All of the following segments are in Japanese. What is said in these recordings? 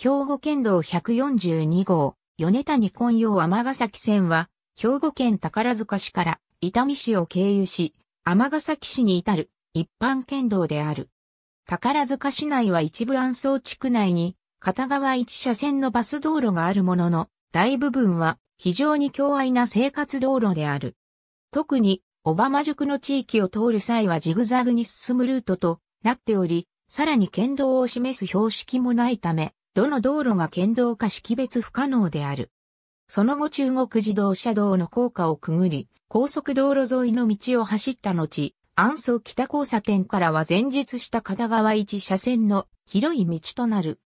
兵庫県道142号、米谷根陽尼崎線は、兵庫県宝塚市から伊丹市を経由し、尼崎市に至る一般県道である。宝塚市内は一部安装地区内に、片側一車線のバス道路があるものの、大部分は非常に強愛な生活道路である。特に、小浜宿の地域を通る際はジグザグに進むルートとなっており、さらに県道を示す標識もないため、どの道路が県道か識別不可能である。その後中国自動車道の高架をくぐり、高速道路沿いの道を走った後、安宗北交差点からは前述した片側一車線の広い道となる。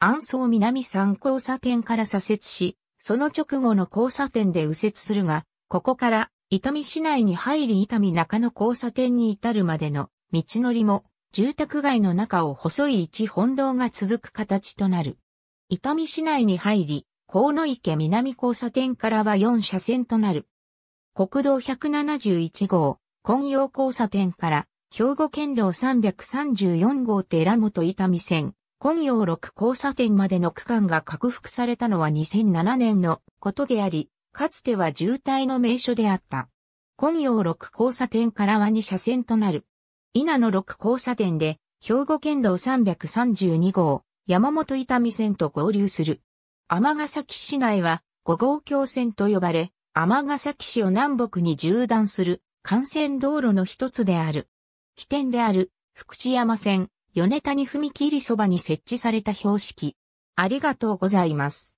安宗南三交差点から左折し、その直後の交差点で右折するが、ここから伊丹市内に入り伊丹中野交差点に至るまでの道のりも住宅街の中を細い一本道が続く形となる。伊丹市内に入り、河野池南交差点からは4車線となる。国道171号、金陽交差点から、兵庫県道334号寺本伊丹線、金陽6交差点までの区間が拡幅されたのは2007年のことであり、かつては渋滞の名所であった。金陽6交差点からは2車線となる。稲の6交差点で、兵庫県道332号、山本伊丹線と合流する。ヶ崎市内は、5号橋線と呼ばれ、ヶ崎市を南北に縦断する、幹線道路の一つである。起点である、福知山線、米谷踏切そばに設置された標識。ありがとうございます。